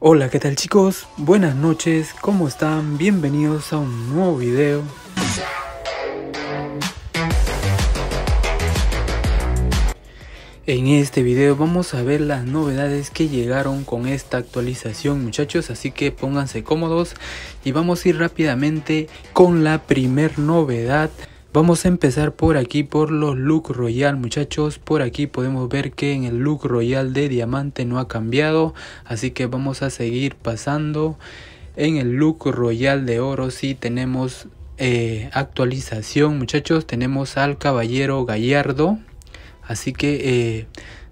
Hola, ¿qué tal chicos? Buenas noches, ¿cómo están? Bienvenidos a un nuevo video. En este video vamos a ver las novedades que llegaron con esta actualización muchachos, así que pónganse cómodos y vamos a ir rápidamente con la primer novedad Vamos a empezar por aquí por los look royal muchachos. Por aquí podemos ver que en el look royal de diamante no ha cambiado. Así que vamos a seguir pasando. En el look royal de oro sí tenemos eh, actualización muchachos. Tenemos al caballero gallardo. Así que... Eh,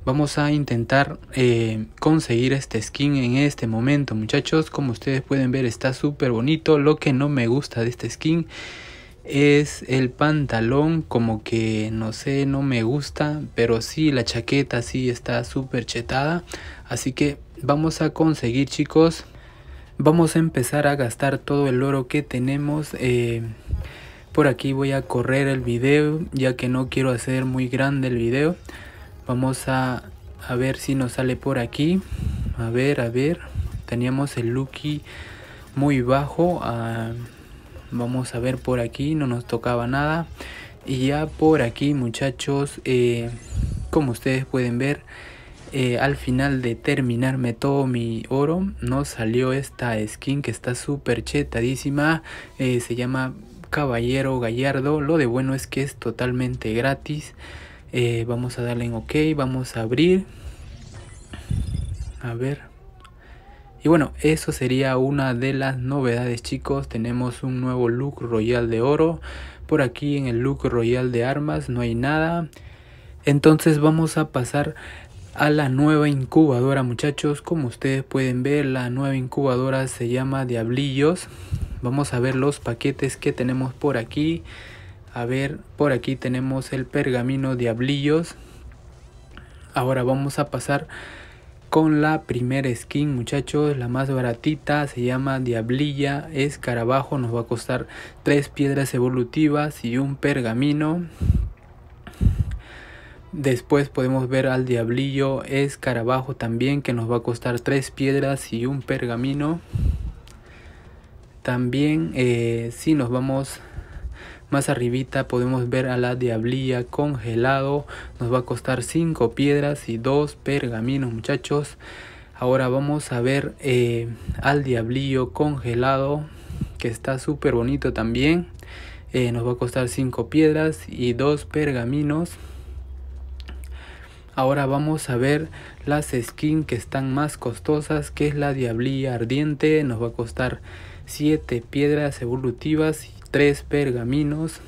vamos a intentar eh, conseguir este skin en este momento muchachos como ustedes pueden ver está súper bonito lo que no me gusta de este skin es el pantalón como que no sé, no me gusta, pero sí la chaqueta sí está súper chetada, así que vamos a conseguir chicos, vamos a empezar a gastar todo el oro que tenemos. Eh, por aquí voy a correr el video ya que no quiero hacer muy grande el video. Vamos a, ver si nos sale por aquí. A ver, a ver. Teníamos el Lucky muy bajo. Ah, Vamos a ver por aquí, no nos tocaba nada. Y ya por aquí muchachos, eh, como ustedes pueden ver, eh, al final de terminarme todo mi oro, nos salió esta skin que está súper chetadísima. Eh, se llama Caballero Gallardo. Lo de bueno es que es totalmente gratis. vamos a darle en OK, vamos a abrir. A ver, y bueno, eso sería una de las novedades chicos. Tenemos un nuevo look royal de oro. Por aquí en el look royal de armas no hay nada. Entonces vamos a pasar a la nueva incubadora muchachos. Como ustedes pueden ver la nueva incubadora se llama Diablillos. Vamos a ver los paquetes que tenemos por aquí. A ver, por aquí tenemos el pergamino Diablillos. Ahora vamos a pasar con la primera skin muchachos la más baratita se llama diablilla escarabajo nos va a costar tres piedras evolutivas y un pergamino Después podemos ver al diablillo escarabajo también que nos va a costar tres piedras y un pergamino. También eh, si nos vamos más arribita podemos ver a la diablilla congelado. Nos va a costar 5 piedras y 2 pergaminos muchachos. Ahora vamos a ver eh, al diablillo congelado que está súper bonito también. Eh, nos va a costar 5 piedras y 2 pergaminos. Ahora vamos a ver las skins que están más costosas, que es la Diablilla Ardiente, nos va a costar 7 piedras evolutivas tres pergaminos.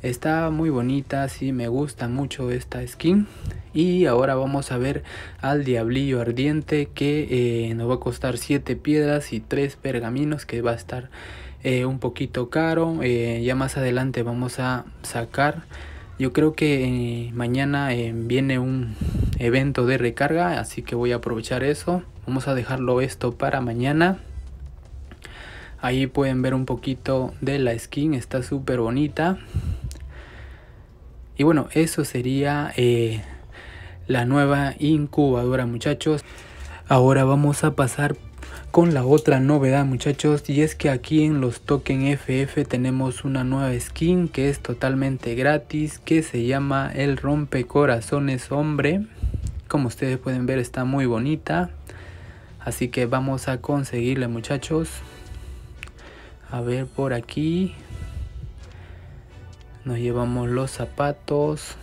Está muy bonita, sí me gusta mucho esta skin. Y ahora vamos a ver al diablillo ardiente que eh, nos va a costar 7 piedras y 3 pergaminos que va a estar eh, un poquito caro. Eh, ya más adelante vamos a sacar. Yo creo que mañana viene un evento de recarga, así que voy a aprovechar eso. Vamos a dejarlo esto para mañana. Ahí pueden ver un poquito de la skin, está súper bonita. Y bueno, eso sería eh, la nueva incubadora muchachos. Ahora vamos a pasar con la otra novedad muchachos y es que aquí en los token FF tenemos una nueva skin que es totalmente gratis que se llama el rompecorazones hombre como ustedes pueden ver está muy bonita así que vamos a conseguirle muchachos a ver por aquí. Nos llevamos los zapatos.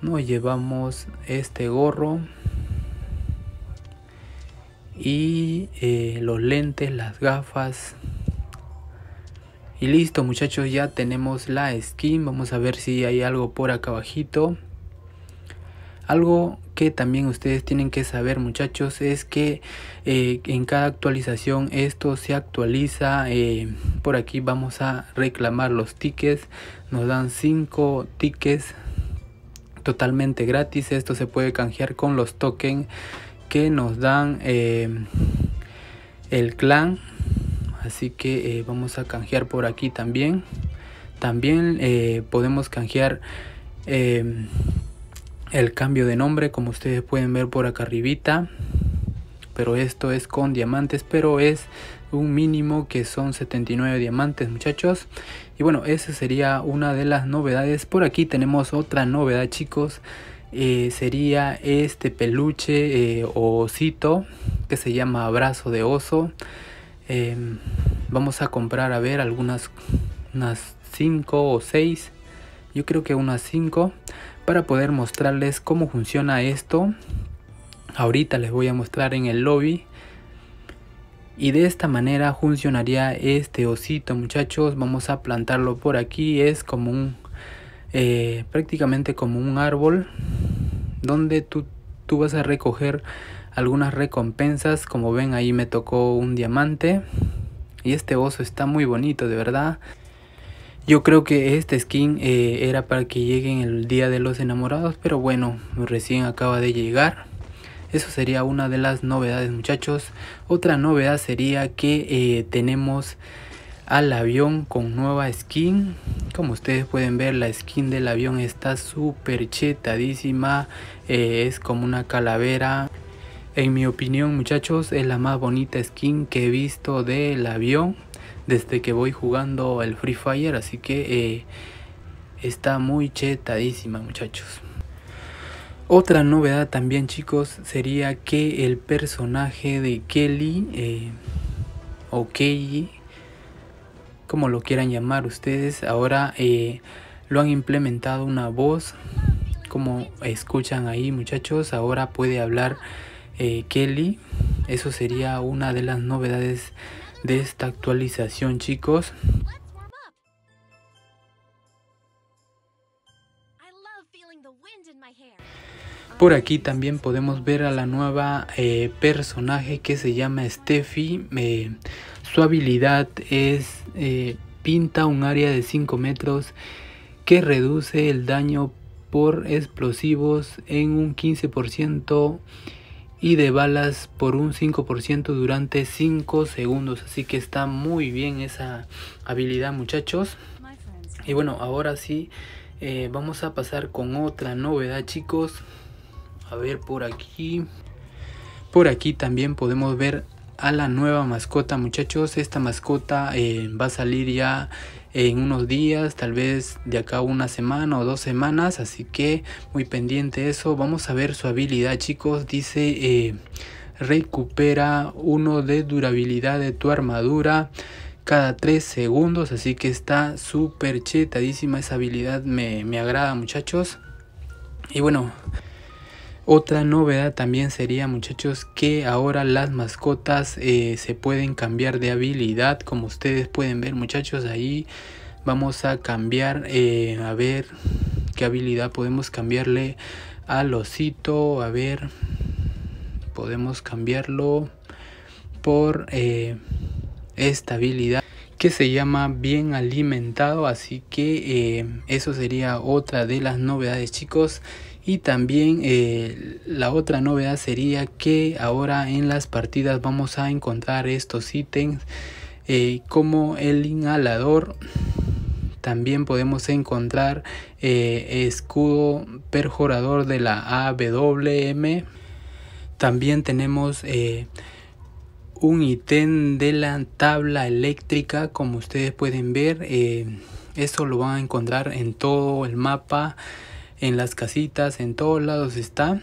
Nos llevamos este gorro. Y eh, los lentes, las gafas. Y listo muchachos, ya tenemos la skin. Vamos a ver si hay algo por acá abajito. Algo que también ustedes tienen que saber muchachos es que eh, en cada actualización esto se actualiza. Eh, por aquí vamos a reclamar los tickets. Nos dan 5 tickets totalmente gratis. Esto se puede canjear con los tokens que nos dan eh, el clan. Así que vamos a canjear por aquí también. También podemos canjear el cambio de nombre como ustedes pueden ver por acá arribita pero esto es con diamantes pero es un mínimo que son 79 diamantes muchachos y bueno esa sería una de las novedades por aquí tenemos otra novedad chicos eh, sería este peluche eh, o osito que se llama abrazo de oso em, vamos a comprar a ver algunas unas 5 o 6 yo creo que unas 5 para poder mostrarles cómo funciona esto. Ahorita les voy a mostrar en el lobby. Y de esta manera funcionaría este osito muchachos. Vamos a plantarlo por aquí. Es como un... Eh, prácticamente como un árbol. Donde tú, tú vas a recoger algunas recompensas. Como ven ahí me tocó un diamante. Y este oso está muy bonito de verdad. Yo creo que este skin eh, era para que lleguen el día de los enamorados, pero bueno, recién acaba de llegar. Eso sería una de las novedades muchachos. Otra novedad sería que eh, tenemos al avión con nueva skin. Como ustedes pueden ver, la skin del avión está súper chetadísima. Eh, es como una calavera. En mi opinión, muchachos, es la más bonita skin que he visto del avión desde que voy jugando el Free Fire, así que eh, está muy chetadísima muchachos. Otra novedad también chicos sería que el personaje de Kelly eh, o Kelly, como lo quieran llamar ustedes, ahora eh, lo han implementado una voz, como escuchan ahí muchachos, ahora puede hablar Kelly, eso sería una de las novedades de esta actualización chicos Por aquí también podemos ver a la nueva eh, personaje que se llama Steffi. Eh, su habilidad es eh, pinta un área de 5 metros que reduce el daño por explosivos en un 15% y de balas por un 5% durante 5 segundos. Así que está muy bien esa habilidad muchachos. Y bueno, ahora sí eh, vamos a pasar con otra novedad chicos. A ver por aquí. Por aquí también podemos ver a la nueva mascota muchachos. Esta mascota eh, va a salir ya en unos días, tal vez de acá una semana o dos semanas. Así que muy pendiente eso. Vamos a ver su habilidad chicos. Dice... Eh, recupera uno de durabilidad de tu armadura cada tres segundos. Así que está súper chetadísima esa habilidad. Me, me agrada, muchachos. Y bueno, otra novedad también sería muchachos que ahora las mascotas eh, se pueden cambiar de habilidad como ustedes pueden ver muchachos ahí vamos a cambiar eh, a ver qué habilidad podemos cambiarle al osito a ver podemos cambiarlo por eh, esta habilidad que se llama bien alimentado así que eso sería otra de las novedades chicos y también eh, la otra novedad sería que ahora en las partidas vamos a encontrar estos ítems eh, como el inhalador. También podemos encontrar eh, escudo perforador de la AWM. También tenemos un ítem de la tabla eléctrica como ustedes pueden ver. eso lo van a encontrar en todo el mapa en las casitas, en todos lados está.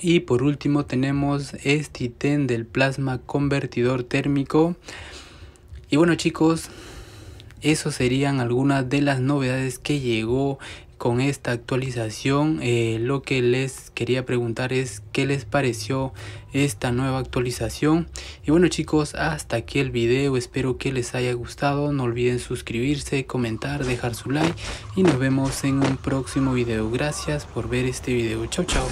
Y por último tenemos este ítem del plasma convertidor térmico. Y bueno chicos, eso serían algunas de las novedades que llegó con esta actualización. Eh, lo que les quería preguntar es qué les pareció esta nueva actualización. Y bueno chicos, hasta aquí el video. Espero que les haya gustado. No olviden suscribirse, comentar, dejar su like. Y nos vemos en un próximo video. Gracias por ver este video. Chao, chao.